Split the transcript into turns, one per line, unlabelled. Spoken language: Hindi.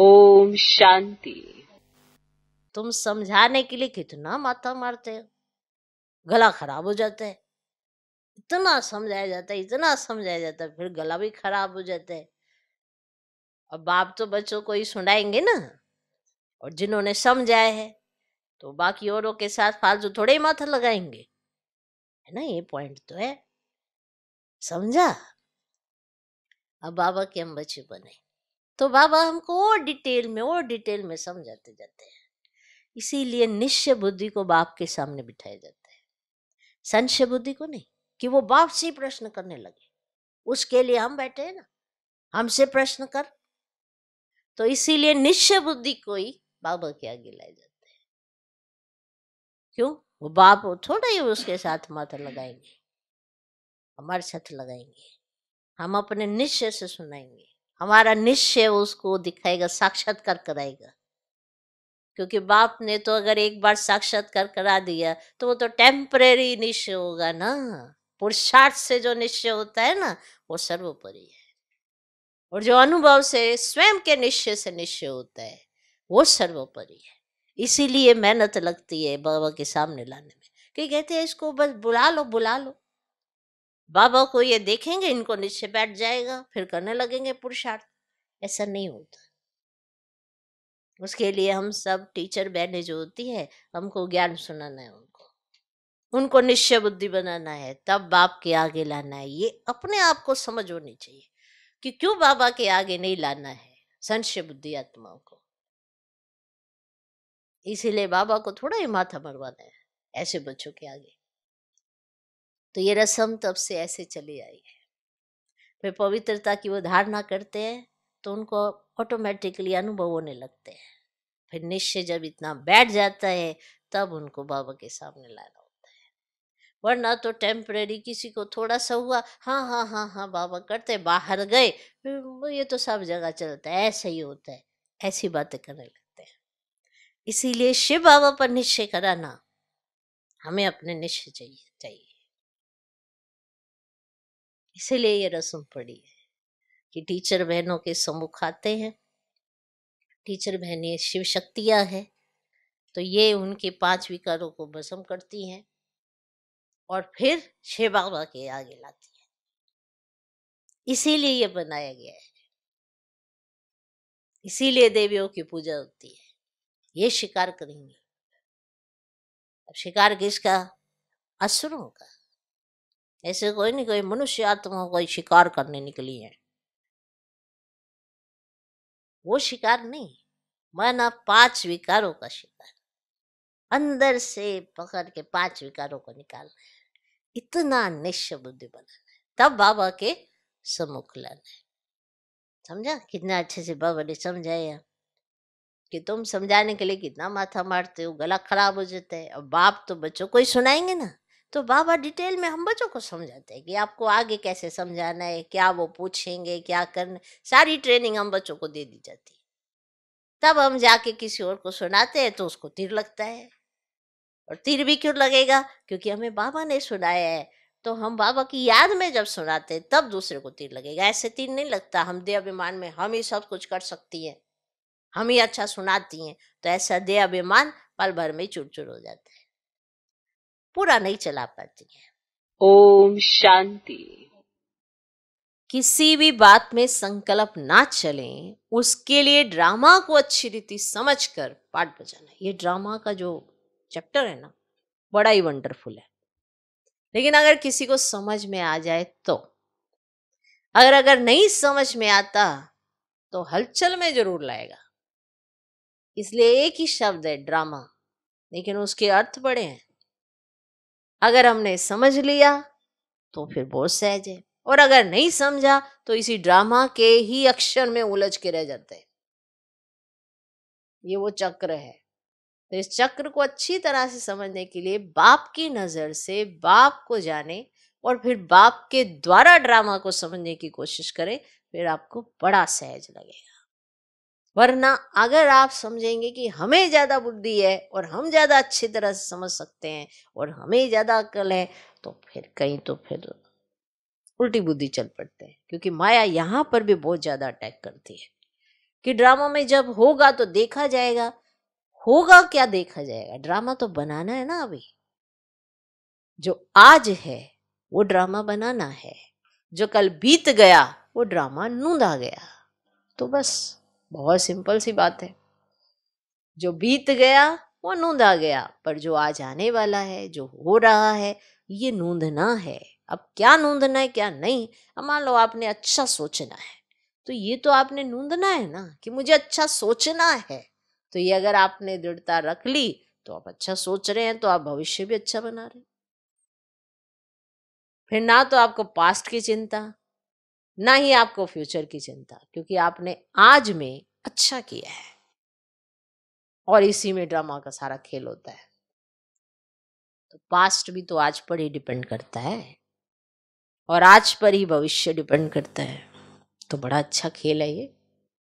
ओम शांति तुम समझाने के लिए कितना माथा मारते हो गला खराब हो जाता है इतना समझाया जाता है इतना समझाया जाता है फिर गला भी खराब हो जाता है अब बाप तो बच्चों को ही सुनाएंगे ना और जिन्होंने समझाया है तो बाकी औरों के साथ फालतू थोड़े ही माथा लगाएंगे है ना ये पॉइंट तो है समझा अब बाबा के हम बच्चे बने तो बाबा हमको और डिटेल में और डिटेल में समझाते जाते हैं इसीलिए निश्चय बुद्धि को बाप के सामने बिठाया जाते हैं संशय बुद्धि को नहीं कि वो बाप से ही प्रश्न करने लगे उसके लिए हम बैठे हैं ना हमसे प्रश्न कर तो इसीलिए निश्चय बुद्धि को ही बाबा के आगे लाए जाते हैं क्यों वो बाप थोड़ा ही उसके साथ माथा लगाएंगे हमारे साथ लगाएंगे हम अपने निश्चय से सुनाएंगे हमारा निश्चय उसको दिखाएगा साक्षात्कार कराएगा क्योंकि बाप ने तो अगर एक बार साक्षात्कार करा दिया तो वो तो टेम्परेरी निश्चय होगा ना पुरुषार्थ से जो निश्चय होता है ना वो सर्वोपरि है और जो अनुभव से स्वयं के निश्चय से निश्चय होता है वो सर्वोपरि है इसीलिए मेहनत लगती है बाबा के सामने लाने में कि कहते हैं इसको बस बुला लो बुला लो बाबा को ये देखेंगे इनको नीचे बैठ जाएगा फिर करने लगेंगे पुरुषार्थ ऐसा नहीं होता उसके लिए हम सब टीचर बहने जो होती है हमको ज्ञान सुनाना है उनको उनको निश्चय बुद्धि बनाना है तब बाप के आगे लाना है ये अपने आप को समझ होनी चाहिए कि क्यों बाबा के आगे नहीं लाना है संशय बुद्धि आत्माओं को इसीलिए बाबा को थोड़ा ही माथा मरवाना है ऐसे बच्चों के आगे तो ये रस्म तब से ऐसे चली आई है वे पवित्रता की वो धारणा करते हैं तो उनको ऑटोमेटिकली अनुभव होने लगते हैं फिर निश्चय जब इतना बैठ जाता है तब उनको बाबा के सामने लाना होता है वरना तो टेम्प्रेरी किसी को थोड़ा सा हुआ हाँ हाँ हाँ हाँ बाबा करते बाहर गए ये तो सब जगह चलता है ऐसा ही होता है ऐसी बातें करने लगते हैं इसीलिए शिव बाबा पर निश्चय कराना हमें अपने निश्चय चाहिए चाहिए इसीलिए ये रस्म पड़ी है कि टीचर बहनों के सम्मुख आते हैं टीचर बहनें शिव शक्तियाँ हैं तो ये उनके पांच विकारों को भस्म करती हैं और फिर शिव बाबा के आगे लाती हैं इसीलिए ये बनाया गया है इसीलिए देवियों की पूजा होती है ये शिकार करेंगे अब शिकार किसका असुरों का ऐसे कोई नहीं कोई मनुष्य आत्मा कोई शिकार करने निकली है वो शिकार नहीं मैं ना पांच विकारों का शिकार अंदर से पकड़ के पांच विकारों को निकालना इतना निश्चय बुद्धि बनाना तब बाबा के सम्मुख लाना है समझा कितना अच्छे से बाबा ने समझाया कि तुम समझाने के लिए कितना माथा मारते हो गला खराब हो जाता है और बाप तो बच्चों को ही सुनाएंगे ना तो बाबा डिटेल में हम बच्चों को समझाते हैं कि आपको आगे कैसे समझाना है क्या वो पूछेंगे क्या करना सारी ट्रेनिंग हम बच्चों को दे दी जाती है तब हम जाके किसी और को सुनाते हैं तो उसको तीर लगता है और तीर भी क्यों लगेगा क्योंकि हमें बाबा ने सुनाया है तो हम बाबा की याद में जब सुनाते हैं तब दूसरे को तीर लगेगा ऐसे तीर नहीं लगता हम दे अभिमान में हम ही सब कुछ कर सकती हैं हम ही अच्छा सुनाती हैं तो ऐसा दे अभिमान पल भर में चूर चूर हो जाता है पूरा नहीं चला पाती है ओम शांति किसी भी बात में संकल्प ना चले उसके लिए ड्रामा को अच्छी रीति समझ कर पाठ बजाना ये ड्रामा का जो चैप्टर है ना बड़ा ही वंडरफुल है लेकिन अगर किसी को समझ में आ जाए तो अगर अगर नहीं समझ में आता तो हलचल में जरूर लाएगा इसलिए एक ही शब्द है ड्रामा लेकिन उसके अर्थ बड़े हैं अगर हमने समझ लिया तो फिर बहुत सहज है और अगर नहीं समझा तो इसी ड्रामा के ही अक्षर में उलझ के रह जाते हैं ये वो चक्र है तो इस चक्र को अच्छी तरह से समझने के लिए बाप की नज़र से बाप को जाने और फिर बाप के द्वारा ड्रामा को समझने की कोशिश करें फिर आपको बड़ा सहज लगेगा वरना अगर आप समझेंगे कि हमें ज़्यादा बुद्धि है और हम ज़्यादा अच्छी तरह से समझ सकते हैं और हमें ज़्यादा अकल है तो फिर कहीं तो फिर उल्टी बुद्धि चल पड़ते हैं क्योंकि माया यहाँ पर भी बहुत ज़्यादा अटैक करती है कि ड्रामा में जब होगा तो देखा जाएगा होगा क्या देखा जाएगा ड्रामा तो बनाना है ना अभी जो आज है वो ड्रामा बनाना है जो कल बीत गया वो ड्रामा नूंदा गया तो बस बहुत सिंपल सी बात है जो बीत गया वो आ गया पर जो आज आने वाला है जो हो रहा है ये नूंदना है अब क्या नूंधना है क्या नहीं अब मान लो आपने अच्छा सोचना है तो ये तो आपने नूंदना है ना कि मुझे अच्छा सोचना है तो ये अगर आपने दृढ़ता रख ली तो आप अच्छा सोच रहे हैं तो आप भविष्य भी अच्छा बना रहे फिर ना तो आपको पास्ट की चिंता ना ही आपको फ्यूचर की चिंता क्योंकि आपने आज में अच्छा किया है और इसी में ड्रामा का सारा खेल होता है तो पास्ट भी तो आज पर ही डिपेंड करता है और आज पर ही भविष्य डिपेंड करता है तो बड़ा अच्छा खेल है ये